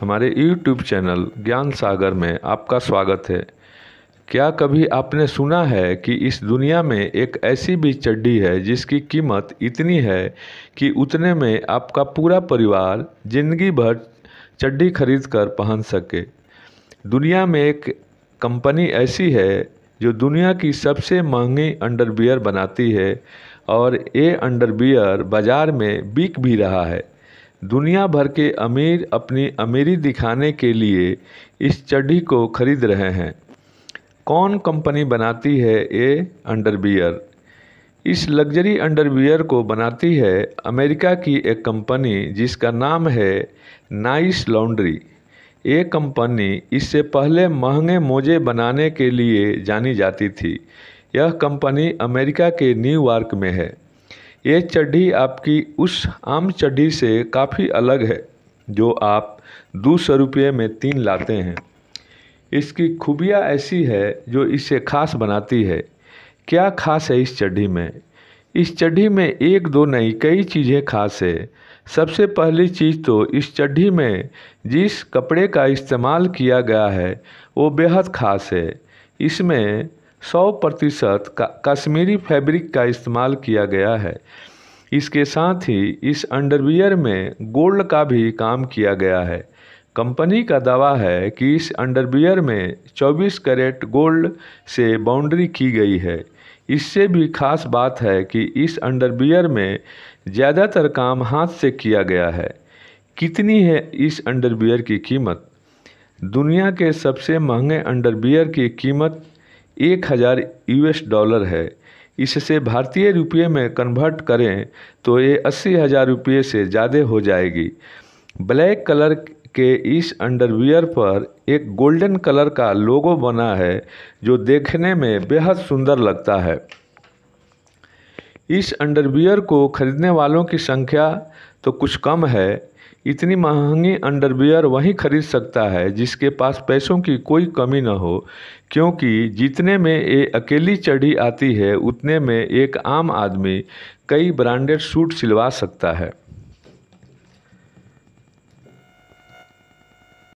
हमारे YouTube channel ज्ञान सागर में आपका स्वागत है क्या कभी आपने सुना है कि इस दुनिया में एक ऐसी भी चड्डी है जिसकी कीमत इतनी है कि उतने में आपका पूरा परिवार जिंदगी भर चड्डी खरीद कर पहन सके दुनिया में एक कंपनी ऐसी है जो दुनिया की सबसे महंगी अंडरबियर बनाती है और ये अंडरबियर बाज़ार में बिक भी रहा है दुनिया भर के अमीर अपनी अमीरी दिखाने के लिए इस चढ़ी को खरीद रहे हैं कौन कंपनी बनाती है ये अंडरबियर इस लग्जरी अंडरवियर को बनाती है अमेरिका की एक कंपनी जिसका नाम है नाइस लॉन्ड्री ये कंपनी इससे पहले महंगे मोजे बनाने के लिए जानी जाती थी यह कंपनी अमेरिका के न्यूयॉर्क में है ये चड्ढी आपकी उस आम चड्ढी से काफ़ी अलग है जो आप दो सौ रुपये में तीन लाते हैं इसकी खूबियाँ ऐसी है जो इसे खास बनाती है क्या खास है इस चड्ढी में इस चड्ढी में एक दो नहीं कई चीज़ें खास है सबसे पहली चीज़ तो इस चड्ढी में जिस कपड़े का इस्तेमाल किया गया है वो बेहद खास है इसमें 100 प्रतिशत कश्मीरी फैब्रिक का इस्तेमाल किया गया है इसके साथ ही इस अंडरवियर में गोल्ड का भी काम किया गया है कंपनी का दावा है कि इस अंडरवियर में 24 कैरेट गोल्ड से बाउंड्री की गई है इससे भी खास बात है कि इस अंडरवियर में ज़्यादातर काम हाथ से किया गया है कितनी है इस अंडरवियर की कीमत दुनिया के सबसे महंगे अंडरवियर की कीमत एक हज़ार यूएस डॉलर है इससे भारतीय रुपये में कन्वर्ट करें तो ये अस्सी हज़ार रुपये से ज़्यादा हो जाएगी ब्लैक कलर के इस अंडरवियर पर एक गोल्डन कलर का लोगो बना है जो देखने में बेहद सुंदर लगता है इस अंडरवियर को खरीदने वालों की संख्या तो कुछ कम है इतनी महंगी अंडरवियर वही खरीद सकता है जिसके पास पैसों की कोई कमी न हो क्योंकि जितने में ये अकेली चढ़ी आती है उतने में एक आम आदमी कई ब्रांडेड सूट सिलवा सकता है